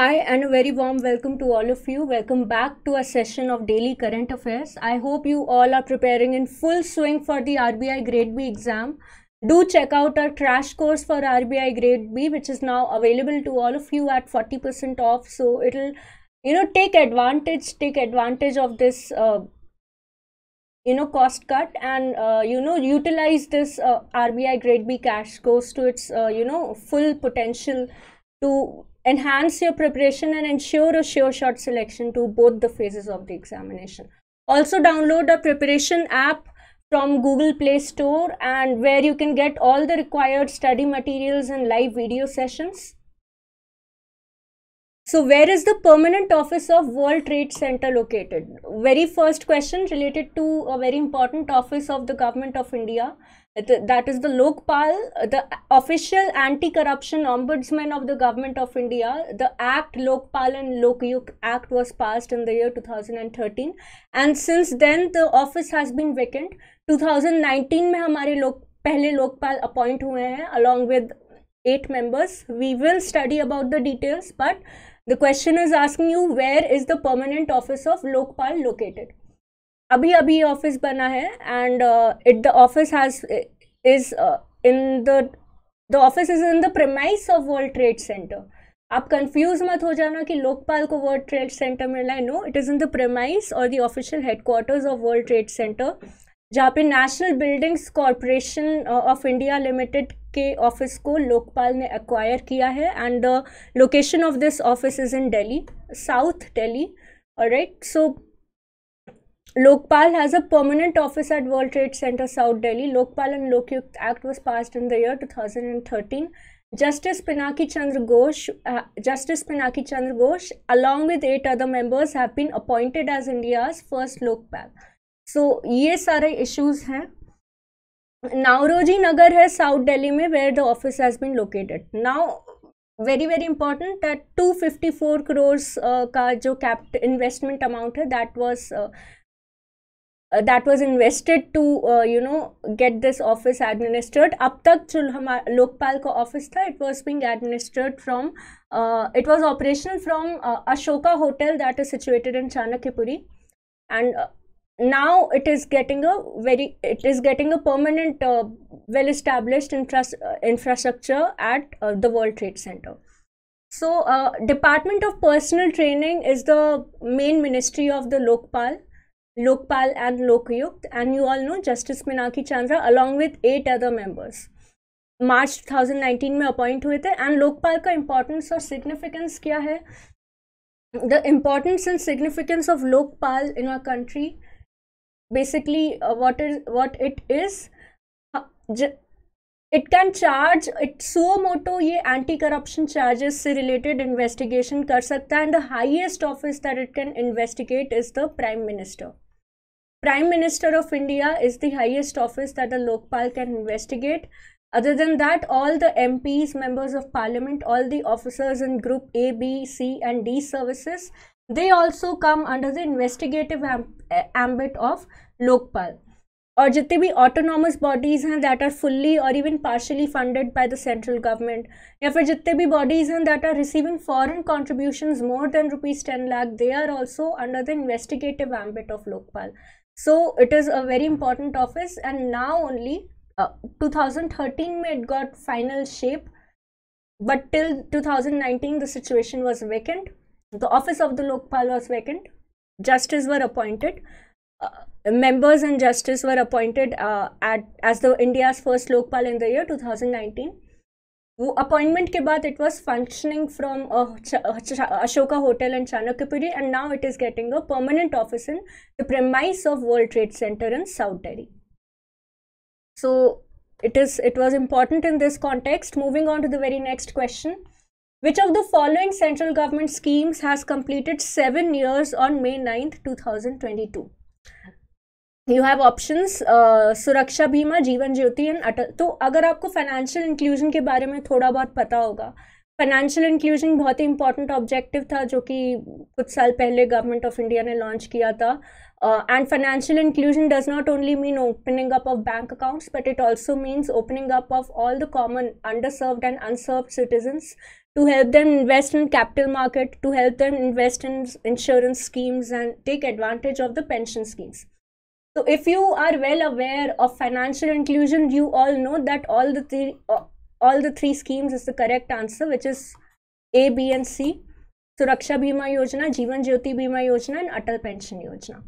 Hi and a very warm welcome to all of you. Welcome back to a session of Daily Current Affairs. I hope you all are preparing in full swing for the RBI Grade B exam. Do check out our crash course for RBI Grade B which is now available to all of you at 40% off. So it'll you know take advantage take advantage of this uh, you know cost cut and uh, you know utilize this uh, RBI Grade B cash course to its uh, you know full potential to enhance your preparation and ensure a sure shot selection to both the phases of the examination. Also download a preparation app from Google Play Store and where you can get all the required study materials and live video sessions. So where is the permanent office of World Trade Center located? Very first question related to a very important office of the government of India. That is the Lokpal, the official anti-corruption ombudsman of the government of India. The Act Lokpal and Lokyuk Act was passed in the year 2013 and since then the office has been vacant. 2019 में हमारे लोग पहले लोकपाल हुए हैं along with eight members. We will study about the details but the question is asking you where is the permanent office of Lokpal located? Abhi abhi office bana hai and uh, it the office has is uh, in the the office is in the premise of World Trade Center. आप confuse मत हो जाना कि लोकपाल को world Trade Centre मिला है no it is in the premise और the official headquarters of World Trade Centre जहाँ पे National Buildings Corporation of India Limited के ऑफिस को लोकपाल ने एक्वायर किया है and location of this office is in Delhi South Delhi right so Lokpal has a permanent office at World Trade Centre South Delhi Lokpal and Lokayukta act was pass in the year two thousand and thirteen justice Pinaki Chandra Ghosh justice Pinaki Chandra Ghosh along with eight other members have been appointed as India's first Lokpal so ये सारे issues हैं नावरोजी नगर है South Delhi में where the office has been located now very very important that two fifty four crore का जो cap investment amount है that was that was invested to you know get this office administered अब तक जो हमारा लोकपाल का ऑफिस था it was being administered from it was operation from Ashoka Hotel that is situated in Chanakyapuri and now it is getting a very it is getting a permanent uh, well established infra uh, infrastructure at uh, the world trade center so uh, department of personal training is the main ministry of the lokpal lokpal and lokayukt and you all know justice minaki chandra along with eight other members March 2019 में appoint हुए and Lokpal ka importance or significance kya hai? The importance and significance of Lokpal in our country basically uh, what is what it is uh, it can charge it so moto ye anti corruption charges se related investigation kar sakta and the highest office that it can investigate is the prime minister prime minister of india is the highest office that a lokpal can investigate other than that all the mps members of parliament all the officers in group a b c and d services they also come under the investigative ambit of Lokpal. और जितने भी autonomous bodies that are fully or even partially funded by the central government if फिर जितने भी bodies हैं that are receiving foreign contributions more than rupees ten lakh they are also under the investigative ambit of Lokpal. So it is a very important office and now only uh, 2013 में it got final shape but till 2019 the situation was vacant the office of the Lokpal was vacant. Justices were appointed. Uh, members and justices were appointed uh, at as the India's first Lokpal in the year 2019. Appointment. Appointment के बाद it was functioning from Ashoka Hotel and Chanakyapuri and now it is getting a permanent office in the premise of World Trade Centre in south so it is it was important in this context moving on to the very next question which of the following central government schemes has completed seven years on May 9th, 2022? You have options, uh, Suraksha Bhima, Jeevan Jyoti and Atal. So, if you know financial inclusion, about it, Financial inclusion was a important objective which the government of India launched kiya uh, and financial inclusion does not only mean opening up of bank accounts but it also means opening up of all the common underserved and unserved citizens to help them invest in capital market, to help them invest in insurance schemes and take advantage of the pension schemes. So if you are well aware of financial inclusion, you all know that all the three, uh, all the three schemes is the correct answer, which is A, B and C. Suraksha Bhima Yojana, Jeevan Jyoti Bhima Yojana and Atal Pension Yojana.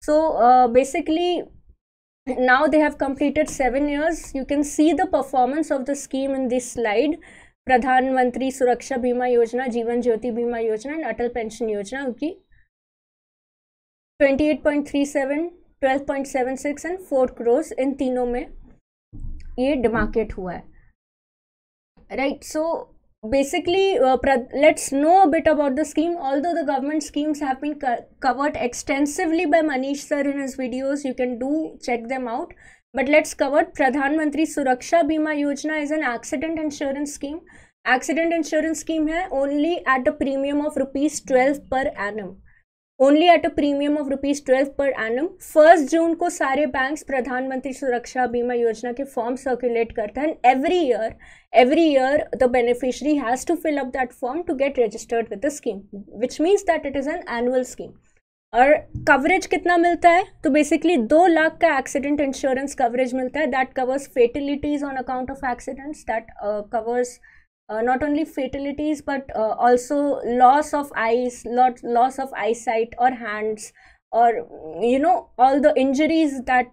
So uh, basically now they have completed seven years. You can see the performance of the scheme in this slide. प्रधानमंत्री सुरक्षा बीमा योजना जीवन ज्योति बीमा योजना and Atal pension योजना की 28.37, 12.76 and four crores इन तीनों में ये demarcate हुआ है right so basically let's know bit about the scheme all the government schemes have been covered extensively by Manish sir in his videos you can do check them out but let's cover Pradhan Mantri Suraksha Bima Yojana is an accident insurance scheme accident insurance scheme है only at a premium of rupees twelve per annum only at a premium of rupees twelve per annum first June को सारे banks प्रधानमंत्री सुरक्षा बीमा योजना के form circulate करते हैं every year every year the beneficiary has to fill up that form to get registered with the scheme which means that it is an annual scheme और coverage कितना मिलता है तो बेसिकली दो लाख का एक्सीडेंट इंश्योरेंस कवरेज मिलता है that covers fatalities on account of accidents that covers not only fatalities but also loss of eyes loss of eyesight और हैंड्स और you know all the injuries that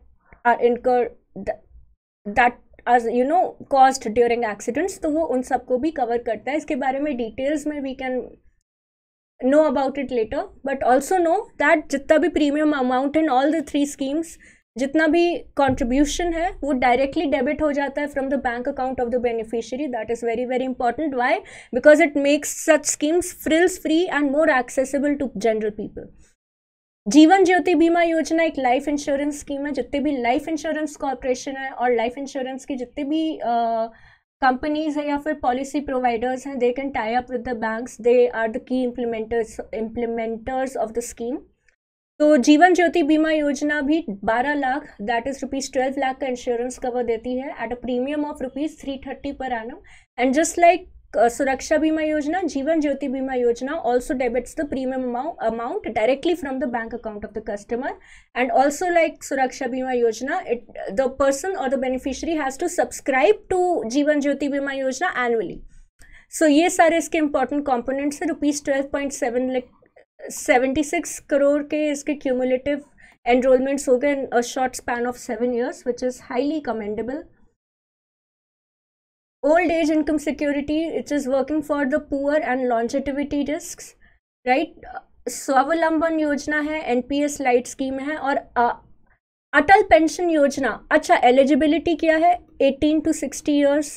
are incur that are you know cost during accidents तो वो उन सबको भी cover करता है इसके बारे में डिटेल्स में we can know about it later but also know that जितना भी premium amount in all the three schemes जितना भी कॉन्ट्रीब्यूशन है वो डायरेक्टली डेबिट हो जाता है from the bank account of the beneficiary that is very very important why because it makes such schemes frills free and more accessible to general people Jeevan Jyoti Bima योजना एक life insurance scheme है जितने भी life insurance corporation है और life insurance के जितने भी uh, companies hai ya fir policy providers hain they can tie up with the banks they are the key implementers implementers of the scheme तो जीवन ज्योति बीमा योजना भी 12 lakh that is rupees twelve lakh का insurance cover देती है at a premium of rupees three thirty per annum and just like Suraksha Bima Yojana Jeevan Jyoti Bima Yojana also debits the premium amount directly from the bank account of the customer and also like Suraksha Bima Yojana it the person और the beneficiary has to subscribe to Jeevan Jyoti Bima Yojana annually so ये सारे इसके important components हैं rupees twelve point seven seventy six crore के इसके cumulative enrolments हो गए in a short span of seven years which is highly commendable old age income security it is working for the poor and longevity risks right स्वावलंबन योजना है NPS light scheme है और आ, अटल pension योजना अच्छा eligibility क्या है 18 टू 60 इयर्स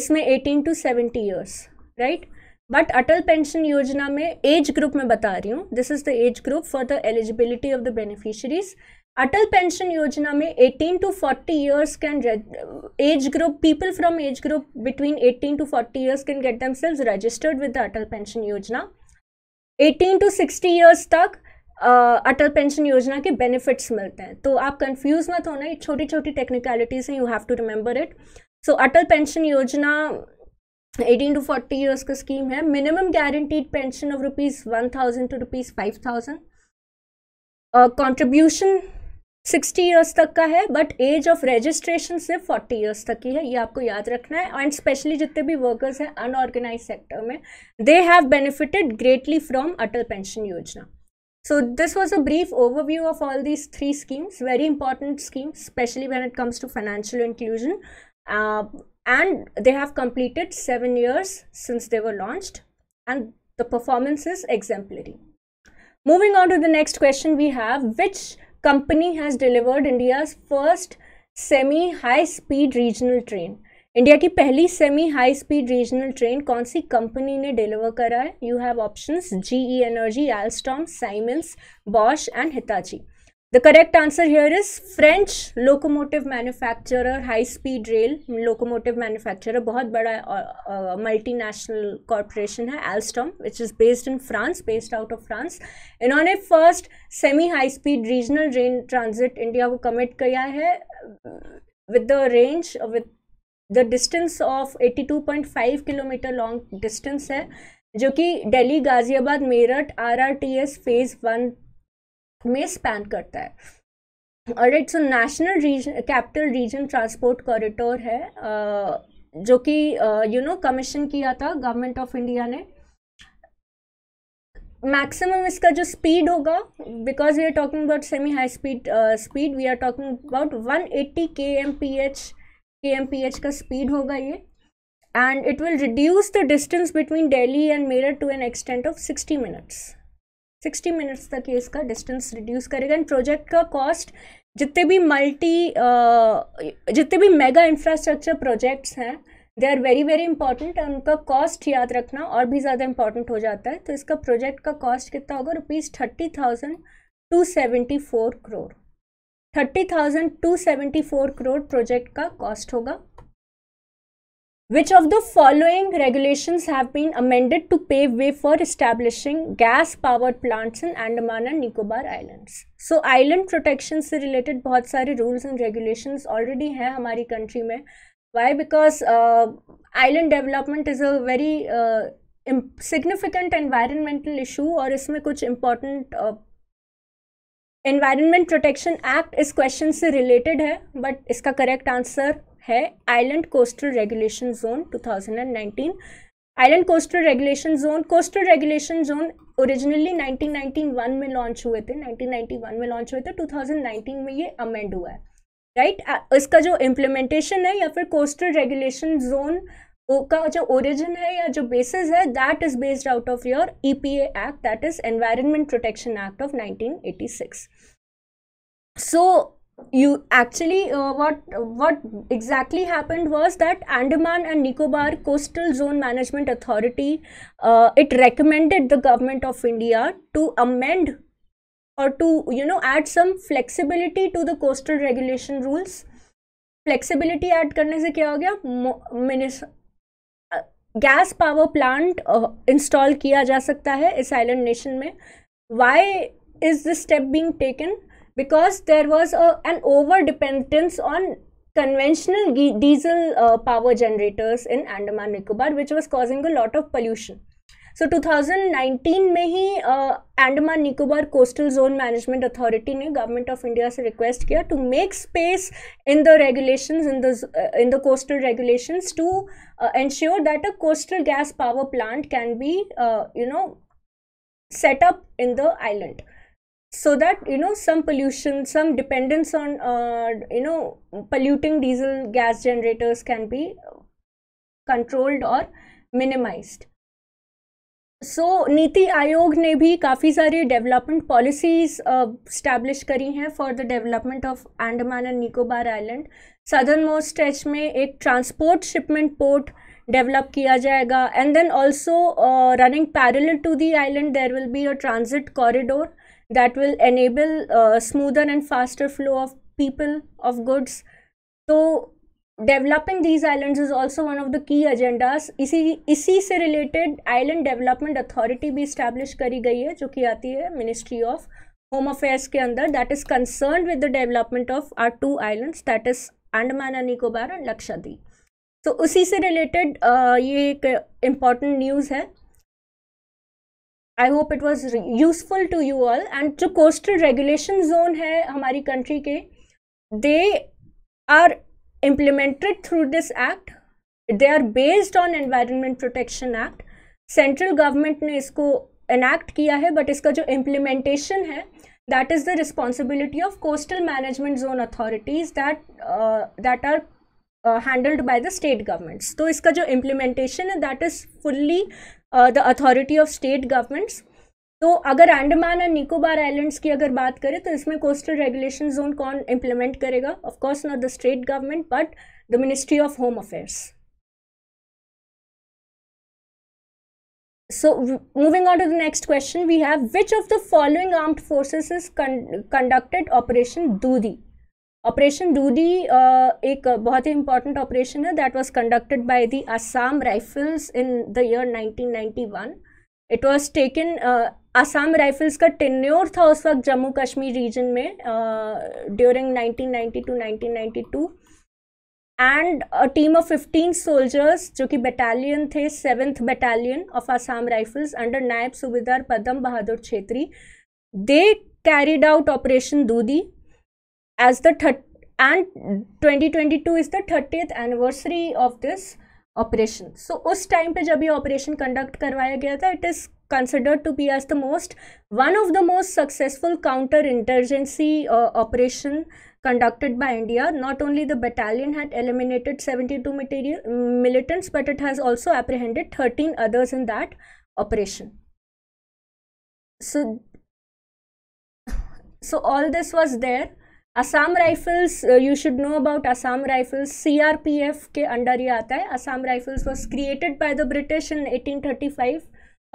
इसमें 18 to 70 years right but Atal pension Yojana में एज ग्रुप में बता रही हूँ this is the age group for the eligibility of the beneficiaries Atal pension Yojana में 18 to 40 years can age group people from age group between 18 to 40 years can get them registered registered with Atal pension Yojana 18 to 60 years तक अटल pension योजना के benefits मिलते हैं तो आप confuse मत होना ये छोटी छोटी टेक्निकलिटीज़ हैं you have to remember it so Atal pension Yojana 18 to 40 years का स्कीम है minimum guaranteed pension of rupees one thousand to rupees five thousand contribution sixty years तक but age of registration is registration सिर्फ forty years तक की है ये आपको याद रखना है एंड स्पेशली जितने भी वर्कर्स हैं अनऑर्गेनाइज सेक्टर में they have benefited greatly from Atal pension Yojana So this was a brief overview of all these three schemes, very important schemes, especially when it comes to financial inclusion. Uh, and they have completed seven years since they were launched and the performance is exemplary. Moving on to the next question we have, which company has delivered India's first semi high speed regional train India की पहली semi high speed regional train कौन सी company ने deliver करा है you have options GE energy Alstom Siemens Bosch and Hitachi The correct answer here is French locomotive manufacturer, high speed rail locomotive manufacturer, बहुत बड़ा multinational uh, corporation है Alstom which is based in France based out of France इन्होंने first semi high speed regional rail transit India को commit किया है with the range with the distance of 82.5 kilometre long distance है जो कि Delhi Ghaziabad Meerut RRTS phase one में span करता है और it's national region capital region transport corridor है जो कि यू नो कमीशन किया था गवर्नमेंट ऑफ इंडिया ने मैक्सिमम इसका जो स्पीड होगा because we are talking about semi high speed speed we are talking about 180 K M P H K M P H का स्पीड होगा ये and it will reduce the distance between Delhi and Meerut to an extent of sixty minutes sixty minutes तक ये इसका distance reduce करेगा and project का cost जितने भी मल्टी जितने भी मेगा इंफ्रास्ट्रक्चर प्रोजेक्ट्स हैं they are very very important और उनका कॉस्ट याद रखना और भी ज़्यादा इंपॉर्टेंट हो जाता है तो इसका प्रोजेक्ट का कॉस्ट कितना होगा rupees thirty thousand two seventy four crore thirty thousand two seventy four crore project का कॉस्ट होगा Which of the following regulations have been amended to pave way for establishing gas powered plants in Andaman and Nicobar Islands? So, island protection se related bahut sare rules and regulations already hai hamari country mein. Why? Because uh, island development is a very uh, significant environmental issue or isme kuch important uh, Environment Protection Act is question se related hai but iska correct answer है island coastal regulation zone 2019 island coastal regulation zone coastal regulation zone originally 1991 में launch हुए थे 1991 में launch हुए थे 2019 में ये amend हुआ है राइट right? इसका जो इम्प्लीमेंटेशन है या फिर कोस्टल रेगुलेशन जोन का जो ओरिजिन है या जो बेसिस है that is based out of your EPA act that is environment protection act of nineteen so so, you actually uh, what what exactly happened was that andaman and nicobar coastal zone management authority uh, it recommended the government of india to amend or to you know add some flexibility to the coastal regulation rules flexibility add karne se kya ho gaya gas power plant install किया जा सकता है इस island nation में why is this step being taken because there was an over dependence on conventional diesel uh, power generators in Andaman Nicobar, which was causing a lot of pollution. So, 2019 mehi uh, Andaman Nicobar Coastal Zone Management Authority ने Government of India से request किया to make space in the regulations in the uh, in the coastal regulations to ensure that a coastal gas power plant can be you know set up in the island so that you know some pollution some dependence on uh, you know polluting diesel gas generators can be controlled or minimized so NITI Aayog ने भी काफ़ी सारी development policies establish करी हैं for the development of Andaman and Nicobar island southern most stretch में एक transport shipment port develop किया जाएगा and then also running parallel to the island there will be a transit corridor that will enable smoother and faster flow of people of goods तो developing these island is also one of the key agendas इसी इसी से related island development authority भी establish करी गई है जो कि आती है मिनिस्ट्री ऑफ होम अफेयर्स के अंदर that is concern with the development of our two island that is Andaman and Nicobar and Lakshadweep तो उसी से रिलेटेड uh, ये एक इम्पॉर्टेंट न्यूज़ है I hope it was useful to you all and जो coastal regulation zone है हमारी कंट्री के they are implemented through this act they are based on environment protection act central government ने इसको enact किया है but इसका जो इम्प्लीमेंटेशन है that is the responsibility of coastal management zone authorities that that are handled by the state governments तो इसका जो इम्प्लीमेंटेशन है that is fully the authority of state governments तो अगर अंडमान एंड निकोबार आइलैंड्स की अगर बात करें तो इसमें कोस्टल रेगुलेशन जोन कौन इम्प्लीमेंट करेगा of course not the state government but the ministry of home affairs so uh, moving on to the next question we have which of the following armed forces is con conducted operation dudi operation Dudi uh, एक बहुत ही important operation है that was conducted by the Assam rifles in the year 1991 it was taken Assam rifles का tenure था उस वक्त Jammu Kashmir region में during 1992 to and a team of 15 soldiers जो कि बटालियन थे seventh battalion of Assam rifles under Naib Subedar Padam Bahadur Chhetri they carried out operation Dudi as the third and 2022 is the 30th anniversary of this operation so us time pe jab ye operation conduct karwaya gaya tha it is considered to be as the most one of the most successful counter intelligence uh, operation conducted by india not only the battalion had eliminated 72 material, mm, militants but it has also apprehended 13 others in that operation so so all this was there Assam Rifles, uh, you should know about Assam Rifles. CRPF के under ये आता है Assam rifles was created by the British 1835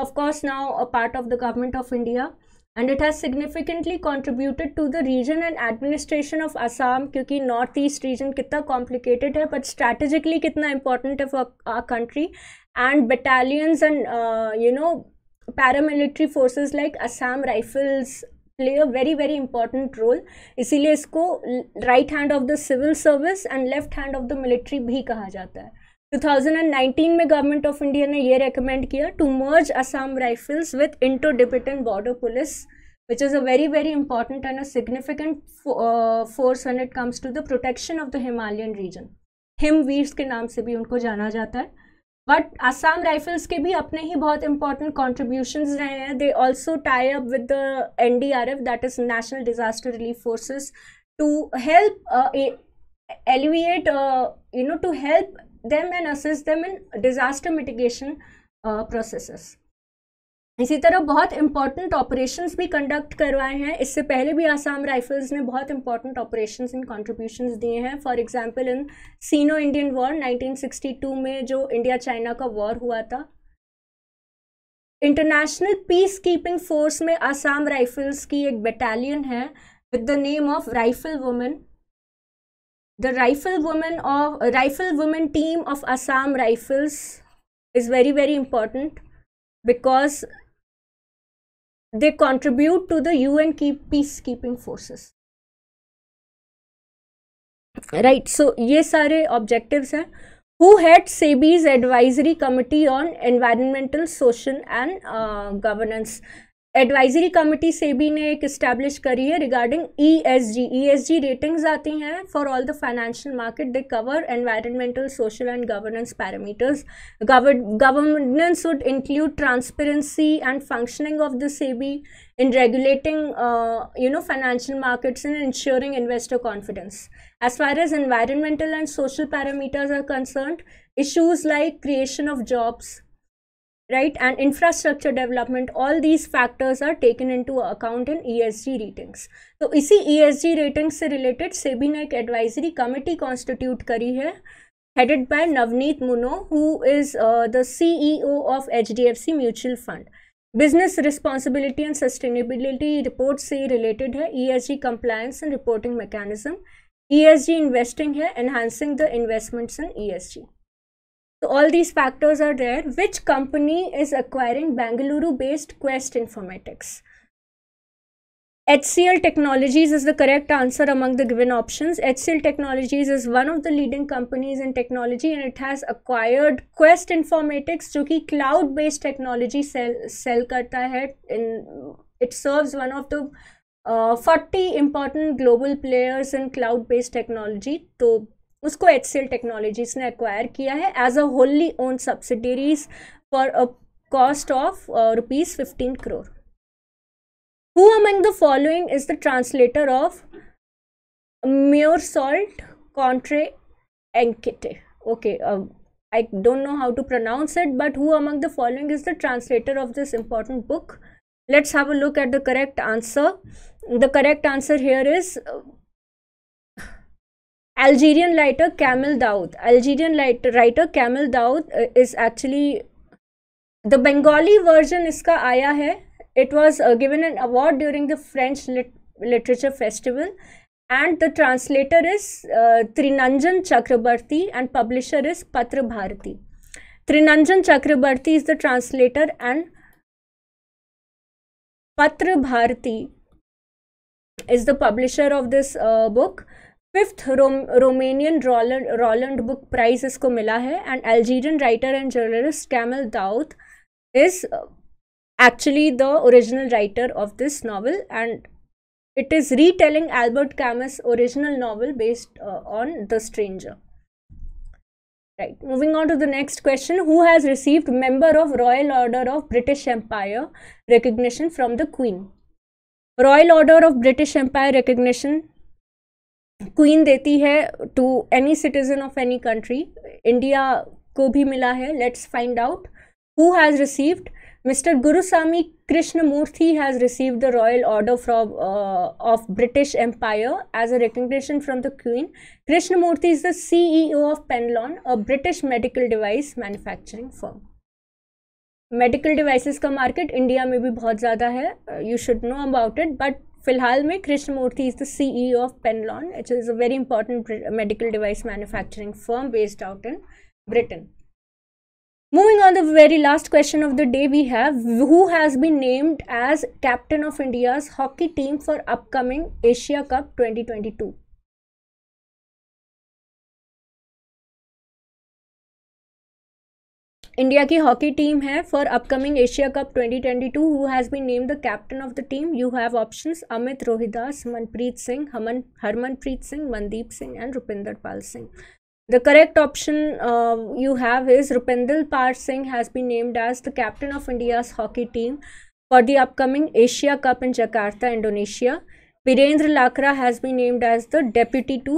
of course now a part of the government of india and it has significantly contributed to the region and administration of assam kyunki northeast region kitna complicated hai but strategically kitna important hai for our country and battalions and uh, you know paramilitary forces like assam rifles play a very very important role इसीलिए इसको right hand of the civil service and left hand of the military भी कहा जाता है 2019 में government of India ने ये recommend किया to merge Assam rifles with into Tibetan border police which is a very very important and a significant force when it comes to the protection of the Himalayan region Himveers के नाम से भी उनको जाना जाता है बट आसाम राइफल्स के भी अपने ही बहुत इंपॉर्टेंट कॉन्ट्रीब्यूशन रहे हैं they also tie up with the N D R F that is national disaster relief forces to help alleviate you know to help them and assist them in disaster mitigation process इसी तरह बहुत important operations भी conduct करवाए हैं इससे पहले भी Assam rifles ने बहुत इंपॉर्टेंट ऑपरेशंस इन कॉन्ट्रीब्यूशन दिए हैं for example in Sino Indian war 1962 में जो इंडिया चाइना का वॉर हुआ था इंटरनेशनल पीस कीपिंग फोर्स में आसाम राइफल्स की एक बटालियन है with the name of rifle women the rifle women of rifle women team of Assam rifles is very very important because They contribute to the UN peacekeeping forces. Right, so these are objectives Who heads SEBI's advisory committee on environmental, social and uh, governance? Advisory committee SEBI ने एक establish करी है regarding E S G E S G ratings आती हैं for all the financial market they cover environmental social and governance parameters governance would include transparency and functioning of the SEBI in regulating you know financial markets in ensuring investor confidence as far as environmental and social parameters are concern issues like creation of jobs right and infrastructure development all these factors are taken into account in esg ratings so isi esg ratings se related sebi ne ek advisory committee constitute kari hai headed by navneet muno who is uh, the ceo of hdfc mutual fund business responsibility and sustainability report se related hai esg compliance and reporting mechanism esg investing hai enhancing the investments in esg so all these factors are there. Which company is acquiring Bangalore-based Quest Informatics? HCL Technologies is the correct answer among the given options. HCL Technologies is one of the leading companies in technology and it has acquired Quest Informatics, which is cloud-based technology sell, sell karta hai. In, it serves one of the uh, 40 important global players in cloud-based technology. So उसको H C L technologies ने acquire किया है as a wholly owned subsidiaries for a cost of rupees fifteen crore who among the following is the translator of Meursault contre enquete okay I don't know how to pronounce it but who among the following is the translator of this important book let's have a look at the correct answer the correct answer here is Algerian writer Kamel Daoud. Algerian writer Kamel Daoud uh, is actually the Bengali version iska aaya hai. It was uh, given an award during the French lit Literature Festival and the translator is uh, Trinanjan Chakrabarti and publisher is Patra Bharati. Trinanjan Chakrabarti is the translator and Patra Bharati is the publisher of this uh, book. Fifth Romanian Roland Roland book prize इसको मिला है and Algerian writer and journalist Kamel Daoud is actually the original writer of this novel and it is retelling albert camus original novel based uh, on the stranger right moving on to the next question who has received member of royal order of british empire recognition from the queen royal order of british empire recognition queen देती है to any citizen of any country India को भी मिला है let's find out who has received mister Guruswamy Krishnamurthy has receive the royal order from of British empire as a recognition from the queen Krishnamurthy is the CEO of Penlon a British medical device manufacturing firm medical devices का market India में भी बहुत ज़्यादा है you should know about it but Filhal mein Krishnamurthy is the CEO of Penlon, which is a very important medical device manufacturing firm based out in Britain. Moving on, the very last question of the day we have who has been named as captain of India's hockey team for upcoming Asia Cup 2022? India की hockey team है for upcoming Asia cup 2022 twenty two who has been name the captain of the team you have option Amit Rohidas Manpreet Singh हमन Harmanpreet Singh Mandeep Singh and Rupinder Pal Singh the correct option you have is Rupinder Pal Singh has been named as the captain of India's hockey team for the upcoming Asia cup in Jakarta Indonesia Virendra लाकरा has been named as the deputy to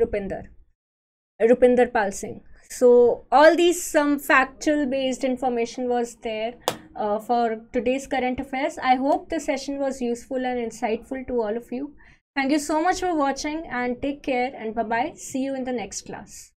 Rupinder Rupinder Pal Singh so all these some factual based information was there uh, for today's current affairs i hope the session was useful and insightful to all of you thank you so much for watching and take care and bye bye see you in the next class